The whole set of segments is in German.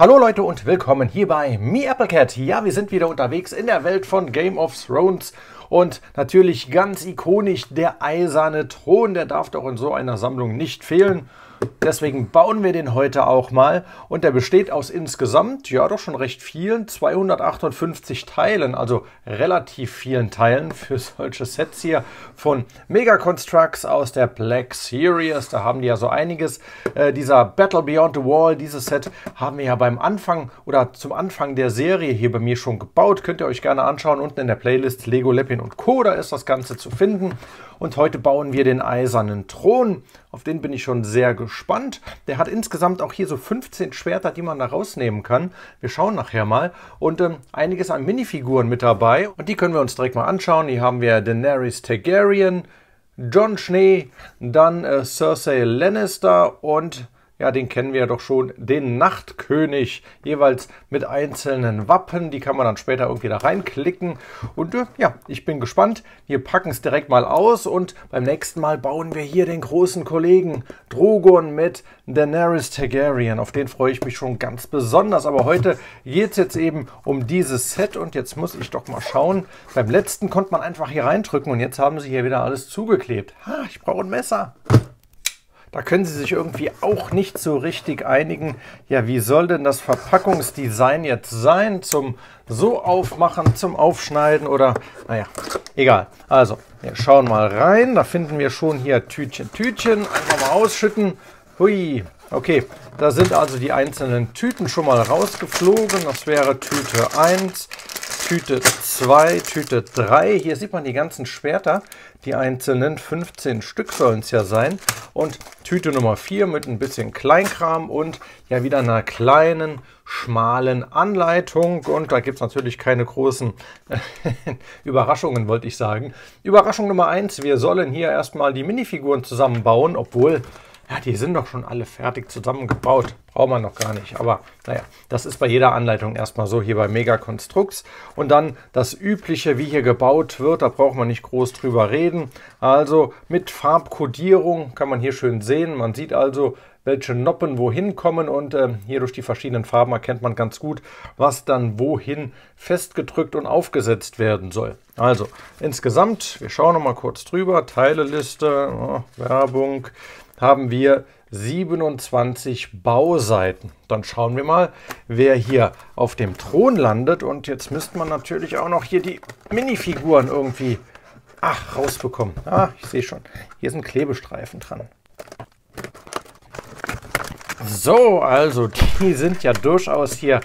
Hallo Leute und willkommen hier bei Me Applecat. Ja, wir sind wieder unterwegs in der Welt von Game of Thrones und natürlich ganz ikonisch der eiserne Thron, der darf doch in so einer Sammlung nicht fehlen. Deswegen bauen wir den heute auch mal und der besteht aus insgesamt, ja doch schon recht vielen, 258 Teilen, also relativ vielen Teilen für solche Sets hier von Mega Constructs aus der Black Series. Da haben die ja so einiges. Äh, dieser Battle Beyond the Wall, dieses Set haben wir ja beim Anfang oder zum Anfang der Serie hier bei mir schon gebaut. Könnt ihr euch gerne anschauen, unten in der Playlist Lego Leppin und Co. Da ist das Ganze zu finden. Und heute bauen wir den eisernen Thron. Auf den bin ich schon sehr gespannt. Der hat insgesamt auch hier so 15 Schwerter, die man da rausnehmen kann. Wir schauen nachher mal. Und ähm, einiges an Minifiguren mit dabei. Und die können wir uns direkt mal anschauen. Hier haben wir Daenerys Targaryen, Jon Schnee, dann äh, Cersei Lannister und ja, den kennen wir ja doch schon, den Nachtkönig, jeweils mit einzelnen Wappen. Die kann man dann später irgendwie da reinklicken. Und äh, ja, ich bin gespannt. Wir packen es direkt mal aus und beim nächsten Mal bauen wir hier den großen Kollegen Drogon mit Daenerys Targaryen. Auf den freue ich mich schon ganz besonders. Aber heute geht es jetzt eben um dieses Set und jetzt muss ich doch mal schauen. Beim letzten konnte man einfach hier reindrücken und jetzt haben sie hier wieder alles zugeklebt. Ha, ich brauche ein Messer. Da können sie sich irgendwie auch nicht so richtig einigen. Ja, wie soll denn das Verpackungsdesign jetzt sein zum so aufmachen, zum Aufschneiden oder naja, egal. Also, wir schauen mal rein. Da finden wir schon hier Tütchen, Tütchen. Einfach mal ausschütten. Hui, okay. Da sind also die einzelnen Tüten schon mal rausgeflogen. Das wäre Tüte 1, Tüte 2, Tüte 3. Hier sieht man die ganzen Schwerter, die einzelnen 15 Stück sollen es ja sein. Und Tüte Nummer 4 mit ein bisschen Kleinkram und ja wieder einer kleinen, schmalen Anleitung. Und da gibt es natürlich keine großen äh, Überraschungen, wollte ich sagen. Überraschung Nummer 1, wir sollen hier erstmal die Minifiguren zusammenbauen, obwohl ja, die sind doch schon alle fertig zusammengebaut. Braucht man noch gar nicht. Aber naja, das ist bei jeder Anleitung erstmal so hier bei Mega Constructs. Und dann das Übliche, wie hier gebaut wird. Da braucht man nicht groß drüber reden. Also mit Farbkodierung kann man hier schön sehen. Man sieht also, welche Noppen wohin kommen und äh, hier durch die verschiedenen Farben erkennt man ganz gut, was dann wohin festgedrückt und aufgesetzt werden soll. Also insgesamt, wir schauen nochmal kurz drüber, Teileliste, oh, Werbung, haben wir 27 Bauseiten. Dann schauen wir mal, wer hier auf dem Thron landet. Und jetzt müsste man natürlich auch noch hier die Minifiguren irgendwie ach, rausbekommen. Ah, ich sehe schon, hier sind Klebestreifen dran. So, also die sind ja durchaus hier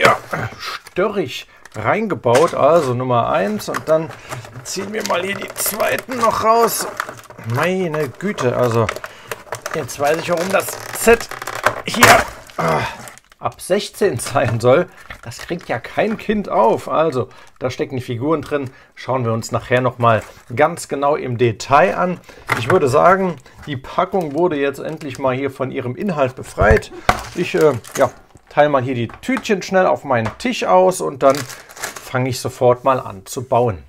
ja, störrig reingebaut. Also Nummer 1 und dann ziehen wir mal hier die zweiten noch raus. Meine Güte, also jetzt weiß ich, warum das Z hier ah, ab 16 sein soll. Das kriegt ja kein Kind auf. Also, da stecken die Figuren drin. Schauen wir uns nachher nochmal ganz genau im Detail an. Ich würde sagen, die Packung wurde jetzt endlich mal hier von ihrem Inhalt befreit. Ich äh, ja, teile mal hier die Tütchen schnell auf meinen Tisch aus und dann fange ich sofort mal an zu bauen.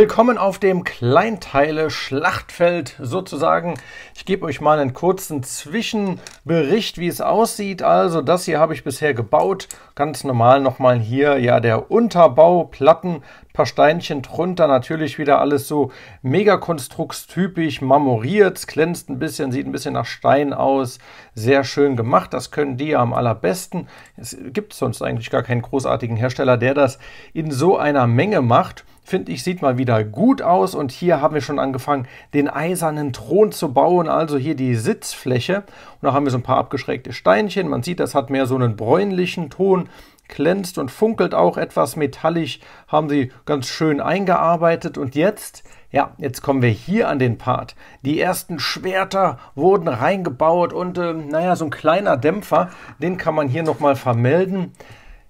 Willkommen auf dem Kleinteile-Schlachtfeld sozusagen. Ich gebe euch mal einen kurzen Zwischenbericht, wie es aussieht. Also das hier habe ich bisher gebaut. Ganz normal nochmal hier ja der Unterbauplatten paar Steinchen drunter, natürlich wieder alles so mega konstruktstypisch marmoriert, glänzt ein bisschen, sieht ein bisschen nach Stein aus, sehr schön gemacht, das können die ja am allerbesten. Es gibt sonst eigentlich gar keinen großartigen Hersteller, der das in so einer Menge macht finde ich, sieht mal wieder gut aus. Und hier haben wir schon angefangen, den eisernen Thron zu bauen, also hier die Sitzfläche. Und da haben wir so ein paar abgeschrägte Steinchen. Man sieht, das hat mehr so einen bräunlichen Ton glänzt und funkelt auch etwas metallisch, haben sie ganz schön eingearbeitet und jetzt, ja, jetzt kommen wir hier an den Part. Die ersten Schwerter wurden reingebaut und äh, naja, so ein kleiner Dämpfer, den kann man hier nochmal vermelden.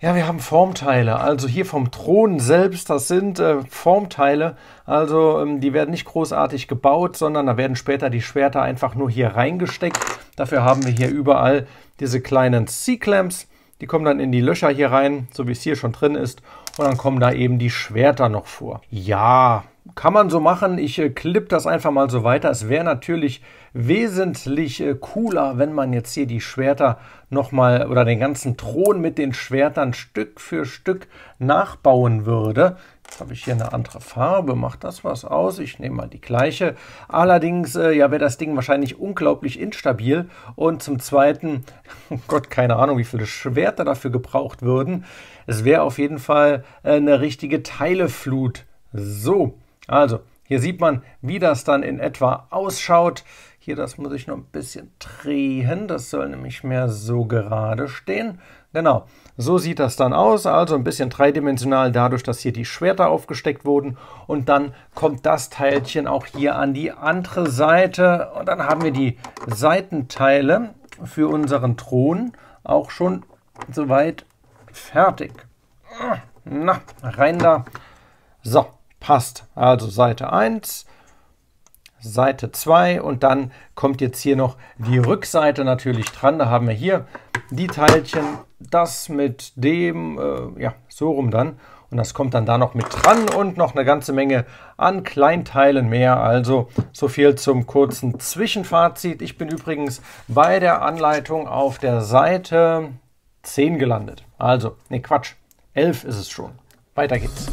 Ja, wir haben Formteile, also hier vom Thron selbst, das sind äh, Formteile, also ähm, die werden nicht großartig gebaut, sondern da werden später die Schwerter einfach nur hier reingesteckt. Dafür haben wir hier überall diese kleinen C-Clamps die kommen dann in die Löcher hier rein, so wie es hier schon drin ist. Und dann kommen da eben die Schwerter noch vor. Ja, kann man so machen. Ich äh, klippe das einfach mal so weiter. Es wäre natürlich wesentlich äh, cooler, wenn man jetzt hier die Schwerter nochmal oder den ganzen Thron mit den Schwertern Stück für Stück nachbauen würde habe ich hier eine andere Farbe, macht das was aus? Ich nehme mal die gleiche. Allerdings, äh, ja, wäre das Ding wahrscheinlich unglaublich instabil. Und zum Zweiten, Gott, keine Ahnung, wie viele Schwerter dafür gebraucht würden. Es wäre auf jeden Fall äh, eine richtige Teileflut. So, also, hier sieht man, wie das dann in etwa ausschaut. Hier, das muss ich noch ein bisschen drehen. Das soll nämlich mehr so gerade stehen. Genau. So sieht das dann aus, also ein bisschen dreidimensional dadurch, dass hier die Schwerter aufgesteckt wurden und dann kommt das Teilchen auch hier an die andere Seite und dann haben wir die Seitenteile für unseren Thron auch schon soweit fertig. Na, rein da. So, passt. Also Seite 1, Seite 2 und dann kommt jetzt hier noch die Rückseite natürlich dran. Da haben wir hier die Teilchen, das mit dem, äh, ja, so rum dann. Und das kommt dann da noch mit dran und noch eine ganze Menge an Kleinteilen mehr. Also so viel zum kurzen Zwischenfazit. Ich bin übrigens bei der Anleitung auf der Seite 10 gelandet. Also, ne Quatsch, 11 ist es schon. Weiter geht's.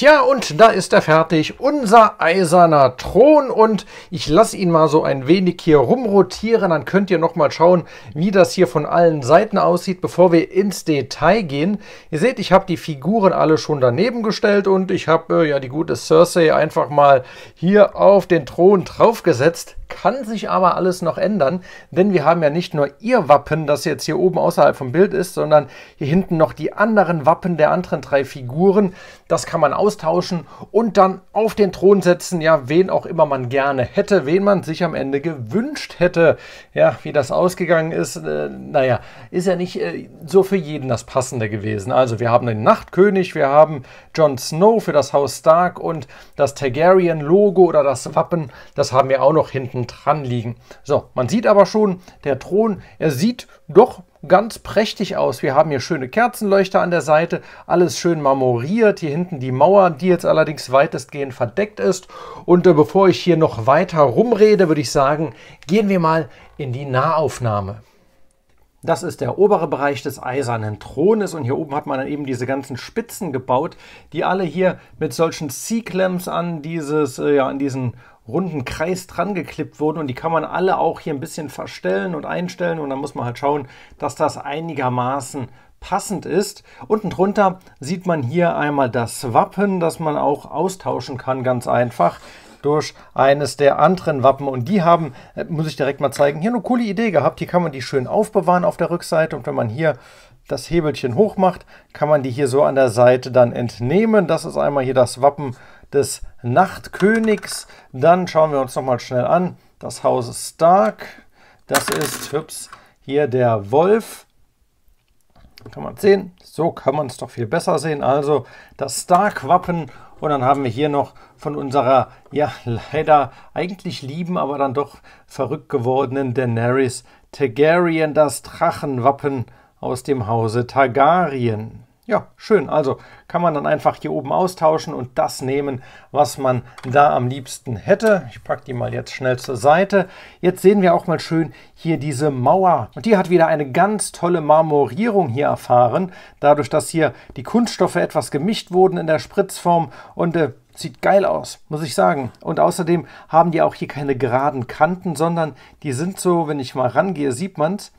Tja, und da ist er fertig, unser eiserner Thron. Und ich lasse ihn mal so ein wenig hier rumrotieren. Dann könnt ihr nochmal schauen, wie das hier von allen Seiten aussieht, bevor wir ins Detail gehen. Ihr seht, ich habe die Figuren alle schon daneben gestellt und ich habe äh, ja die gute Cersei einfach mal hier auf den Thron draufgesetzt. Kann sich aber alles noch ändern, denn wir haben ja nicht nur ihr Wappen, das jetzt hier oben außerhalb vom Bild ist, sondern hier hinten noch die anderen Wappen der anderen drei Figuren. Das kann man austauschen und dann auf den Thron setzen, ja, wen auch immer man gerne hätte, wen man sich am Ende gewünscht hätte. Ja, wie das ausgegangen ist, äh, naja, ist ja nicht äh, so für jeden das Passende gewesen. Also wir haben den Nachtkönig, wir haben Jon Snow für das Haus Stark und das Targaryen-Logo oder das Wappen, das haben wir auch noch hinten hinten dran liegen. So, man sieht aber schon, der Thron, er sieht doch ganz prächtig aus. Wir haben hier schöne Kerzenleuchter an der Seite, alles schön marmoriert. Hier hinten die Mauer, die jetzt allerdings weitestgehend verdeckt ist. Und äh, bevor ich hier noch weiter rumrede, würde ich sagen, gehen wir mal in die Nahaufnahme. Das ist der obere Bereich des eisernen Thrones und hier oben hat man dann eben diese ganzen Spitzen gebaut, die alle hier mit solchen C-Clamps an äh, ja, an diesen runden Kreis dran geklippt wurden und die kann man alle auch hier ein bisschen verstellen und einstellen und dann muss man halt schauen, dass das einigermaßen passend ist. Unten drunter sieht man hier einmal das Wappen, das man auch austauschen kann, ganz einfach durch eines der anderen Wappen. Und die haben, äh, muss ich direkt mal zeigen, hier eine coole Idee gehabt. Hier kann man die schön aufbewahren auf der Rückseite. Und wenn man hier das Hebelchen hoch macht, kann man die hier so an der Seite dann entnehmen. Das ist einmal hier das Wappen des Nachtkönigs. Dann schauen wir uns nochmal schnell an. Das Haus Stark, das ist, ups, hier der Wolf. Kann man sehen, so kann man es doch viel besser sehen. Also das Stark-Wappen und dann haben wir hier noch von unserer, ja leider eigentlich lieben, aber dann doch verrückt gewordenen Daenerys Targaryen, das Drachenwappen aus dem Hause Targaryen. Ja, schön. Also kann man dann einfach hier oben austauschen und das nehmen, was man da am liebsten hätte. Ich packe die mal jetzt schnell zur Seite. Jetzt sehen wir auch mal schön hier diese Mauer. Und die hat wieder eine ganz tolle Marmorierung hier erfahren. Dadurch, dass hier die Kunststoffe etwas gemischt wurden in der Spritzform und äh, Sieht geil aus, muss ich sagen. Und außerdem haben die auch hier keine geraden Kanten, sondern die sind so, wenn ich mal rangehe, sieht man es,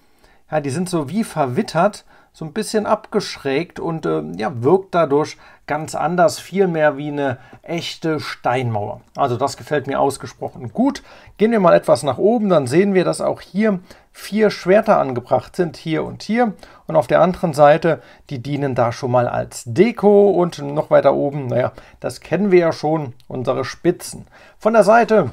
ja, die sind so wie verwittert so ein bisschen abgeschrägt und äh, ja, wirkt dadurch ganz anders, viel mehr wie eine echte Steinmauer. Also das gefällt mir ausgesprochen gut. Gehen wir mal etwas nach oben, dann sehen wir, dass auch hier vier Schwerter angebracht sind, hier und hier. Und auf der anderen Seite, die dienen da schon mal als Deko und noch weiter oben, naja, das kennen wir ja schon, unsere Spitzen. Von der Seite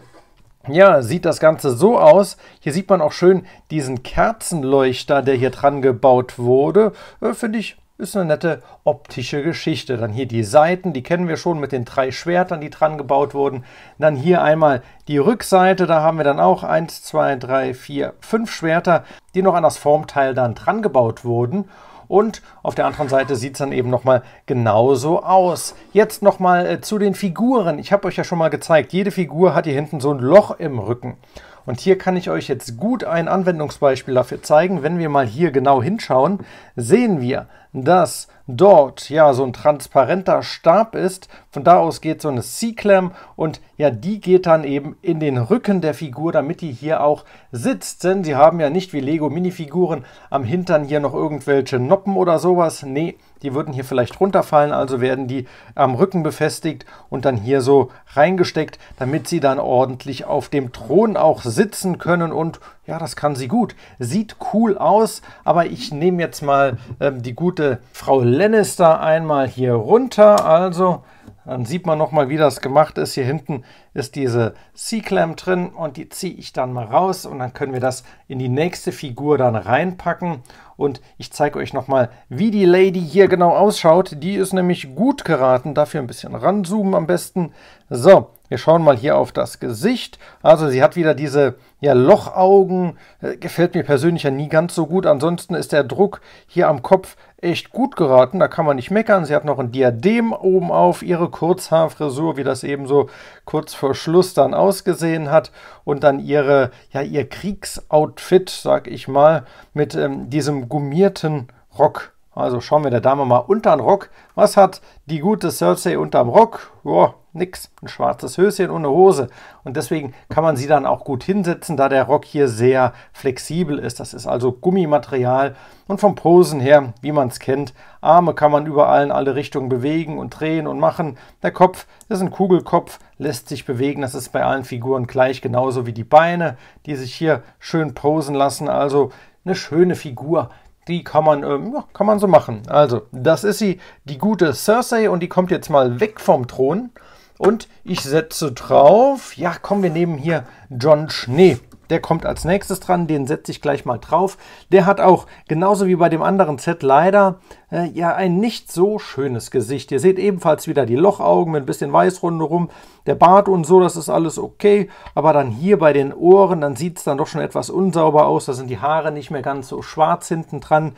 ja, sieht das Ganze so aus. Hier sieht man auch schön diesen Kerzenleuchter, der hier dran gebaut wurde. Äh, finde ich, ist eine nette optische Geschichte. Dann hier die Seiten, die kennen wir schon mit den drei Schwertern, die dran gebaut wurden. Dann hier einmal die Rückseite, da haben wir dann auch 1, 2, 3, 4, 5 Schwerter, die noch an das Formteil dann dran gebaut wurden. Und auf der anderen Seite sieht es dann eben nochmal genauso aus. Jetzt nochmal äh, zu den Figuren. Ich habe euch ja schon mal gezeigt, jede Figur hat hier hinten so ein Loch im Rücken. Und hier kann ich euch jetzt gut ein Anwendungsbeispiel dafür zeigen. Wenn wir mal hier genau hinschauen, sehen wir, dass dort ja so ein transparenter Stab ist. Von da aus geht so eine C-Clam und ja, die geht dann eben in den Rücken der Figur, damit die hier auch sitzt. Denn sie haben ja nicht wie Lego-Minifiguren am Hintern hier noch irgendwelche Noppen oder sowas. Nee, die würden hier vielleicht runterfallen, also werden die am Rücken befestigt und dann hier so reingesteckt, damit sie dann ordentlich auf dem Thron auch sitzen können und ja, das kann sie gut. Sieht cool aus, aber ich nehme jetzt mal ähm, die gute Frau Lannister einmal hier runter. Also, dann sieht man nochmal, wie das gemacht ist. Hier hinten ist diese C-Clamp drin und die ziehe ich dann mal raus und dann können wir das in die nächste Figur dann reinpacken. Und ich zeige euch nochmal, wie die Lady hier genau ausschaut. Die ist nämlich gut geraten. Dafür ein bisschen ranzoomen am besten. So, wir schauen mal hier auf das Gesicht. Also sie hat wieder diese ja, Lochaugen. Äh, gefällt mir persönlich ja nie ganz so gut. Ansonsten ist der Druck hier am Kopf echt gut geraten. Da kann man nicht meckern. Sie hat noch ein Diadem oben auf. Ihre Kurzhaarfrisur, wie das eben so kurz vor Schluss dann ausgesehen hat. Und dann ihre, ja, ihr Kriegsoutfit, sag ich mal, mit ähm, diesem gummierten Rock. Also schauen wir der Dame mal unter den Rock. Was hat die gute Cersei unterm Rock? Boah, nix. Ein schwarzes Höschen und eine Hose. Und deswegen kann man sie dann auch gut hinsetzen, da der Rock hier sehr flexibel ist. Das ist also Gummimaterial. Und vom Posen her, wie man es kennt, Arme kann man überall in alle Richtungen bewegen und drehen und machen. Der Kopf ist ein Kugelkopf, lässt sich bewegen. Das ist bei allen Figuren gleich, genauso wie die Beine, die sich hier schön posen lassen. Also eine schöne Figur, die kann man, ähm, kann man so machen. Also, das ist sie, die gute Cersei, und die kommt jetzt mal weg vom Thron und ich setze drauf, ja komm, wir nehmen hier John Schnee. Der kommt als nächstes dran, den setze ich gleich mal drauf. Der hat auch, genauso wie bei dem anderen Set, leider äh, ja ein nicht so schönes Gesicht. Ihr seht ebenfalls wieder die Lochaugen mit ein bisschen Weiß rundherum, der Bart und so, das ist alles okay. Aber dann hier bei den Ohren, dann sieht es dann doch schon etwas unsauber aus. Da sind die Haare nicht mehr ganz so schwarz hinten dran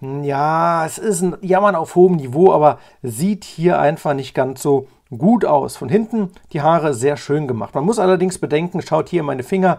ja, es ist ein Jammern auf hohem Niveau, aber sieht hier einfach nicht ganz so gut aus. Von hinten die Haare sehr schön gemacht. Man muss allerdings bedenken, schaut hier meine Finger,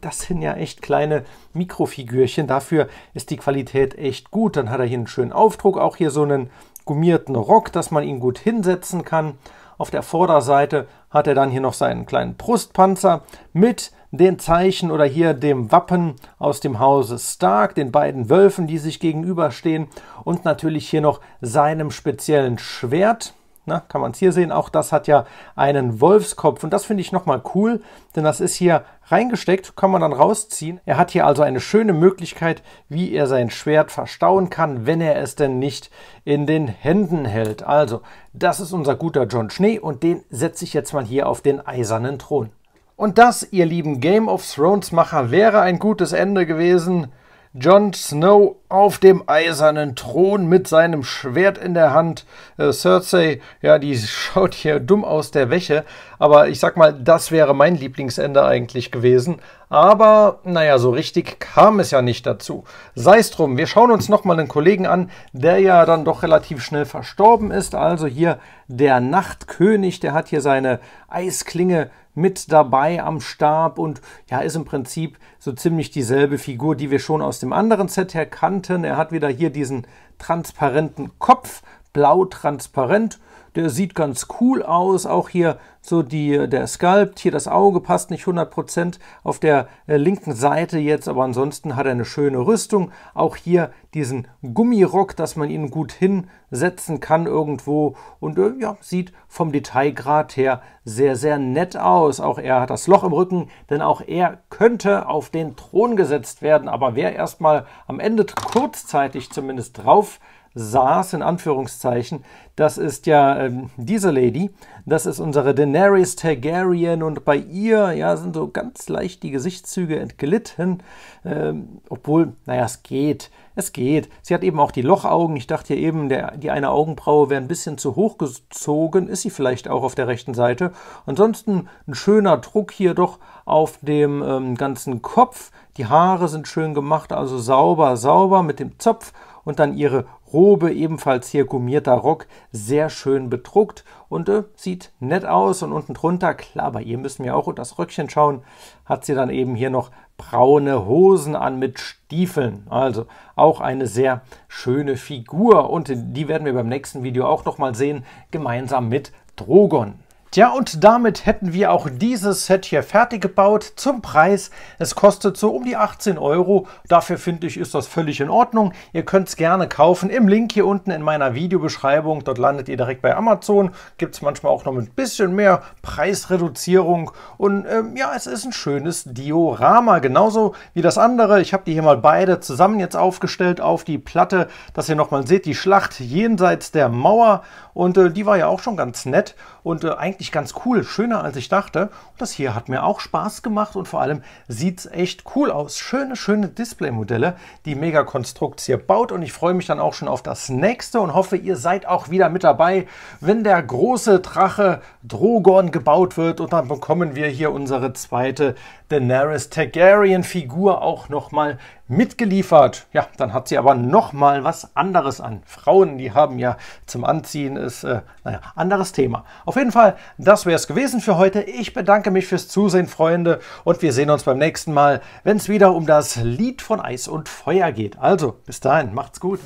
das sind ja echt kleine Mikrofigürchen. Dafür ist die Qualität echt gut. Dann hat er hier einen schönen Aufdruck, auch hier so einen gummierten Rock, dass man ihn gut hinsetzen kann. Auf der Vorderseite hat er dann hier noch seinen kleinen Brustpanzer mit den Zeichen oder hier dem Wappen aus dem Hause Stark, den beiden Wölfen, die sich gegenüberstehen und natürlich hier noch seinem speziellen Schwert na, kann man es hier sehen, auch das hat ja einen Wolfskopf und das finde ich nochmal cool, denn das ist hier reingesteckt, kann man dann rausziehen. Er hat hier also eine schöne Möglichkeit, wie er sein Schwert verstauen kann, wenn er es denn nicht in den Händen hält. Also, das ist unser guter John Schnee und den setze ich jetzt mal hier auf den eisernen Thron. Und das, ihr lieben Game of Thrones Macher, wäre ein gutes Ende gewesen. Jon Snow auf dem eisernen Thron mit seinem Schwert in der Hand. Äh, Cersei, ja, die schaut hier dumm aus der Wäsche. Aber ich sag mal, das wäre mein Lieblingsende eigentlich gewesen. Aber naja, so richtig kam es ja nicht dazu. Sei es drum, wir schauen uns nochmal einen Kollegen an, der ja dann doch relativ schnell verstorben ist. Also hier der Nachtkönig, der hat hier seine Eisklinge mit dabei am Stab und ja, ist im Prinzip so ziemlich dieselbe Figur, die wir schon aus dem anderen Set her kannten. Er hat wieder hier diesen transparenten Kopf, blau transparent der sieht ganz cool aus. Auch hier so die, der Sculpt, hier das Auge passt nicht 100% auf der äh, linken Seite jetzt, aber ansonsten hat er eine schöne Rüstung. Auch hier diesen Gummirock, dass man ihn gut hinsetzen kann irgendwo und äh, ja, sieht vom Detailgrad her sehr, sehr nett aus. Auch er hat das Loch im Rücken, denn auch er könnte auf den Thron gesetzt werden, aber wer erstmal am Ende kurzzeitig zumindest drauf saß, in Anführungszeichen, das ist ja ähm, diese Lady, das ist unsere Daenerys Targaryen und bei ihr ja, sind so ganz leicht die Gesichtszüge entglitten, ähm, obwohl, naja, es geht, es geht. Sie hat eben auch die Lochaugen, ich dachte ja eben, der, die eine Augenbraue wäre ein bisschen zu hoch gezogen, ist sie vielleicht auch auf der rechten Seite. Ansonsten ein schöner Druck hier doch auf dem ähm, ganzen Kopf, die Haare sind schön gemacht, also sauber, sauber mit dem Zopf und dann ihre Robe, ebenfalls hier gummierter Rock, sehr schön bedruckt und äh, sieht nett aus. Und unten drunter, klar, bei ihr müssen wir auch unter das Röckchen schauen, hat sie dann eben hier noch braune Hosen an mit Stiefeln. Also auch eine sehr schöne Figur und die werden wir beim nächsten Video auch nochmal sehen, gemeinsam mit Drogon. Tja, und damit hätten wir auch dieses Set hier fertig gebaut zum Preis. Es kostet so um die 18 Euro. Dafür finde ich, ist das völlig in Ordnung. Ihr könnt es gerne kaufen im Link hier unten in meiner Videobeschreibung. Dort landet ihr direkt bei Amazon. Gibt es manchmal auch noch ein bisschen mehr Preisreduzierung. Und ähm, ja, es ist ein schönes Diorama. Genauso wie das andere. Ich habe die hier mal beide zusammen jetzt aufgestellt auf die Platte, dass ihr nochmal seht, die Schlacht jenseits der Mauer. Und äh, die war ja auch schon ganz nett. Und äh, eigentlich eigentlich ganz cool, schöner als ich dachte. Und das hier hat mir auch Spaß gemacht und vor allem sieht es echt cool aus. Schöne, schöne Displaymodelle, die Mega Constructs hier baut und ich freue mich dann auch schon auf das nächste und hoffe, ihr seid auch wieder mit dabei, wenn der große Drache Drogon gebaut wird und dann bekommen wir hier unsere zweite Daenerys Targaryen Figur auch nochmal mitgeliefert. Ja, dann hat sie aber nochmal was anderes an. Frauen, die haben ja zum Anziehen ist, äh, naja, anderes Thema. Auf jeden Fall, das wäre es gewesen für heute. Ich bedanke mich fürs Zusehen, Freunde, und wir sehen uns beim nächsten Mal, wenn es wieder um das Lied von Eis und Feuer geht. Also, bis dahin, macht's gut.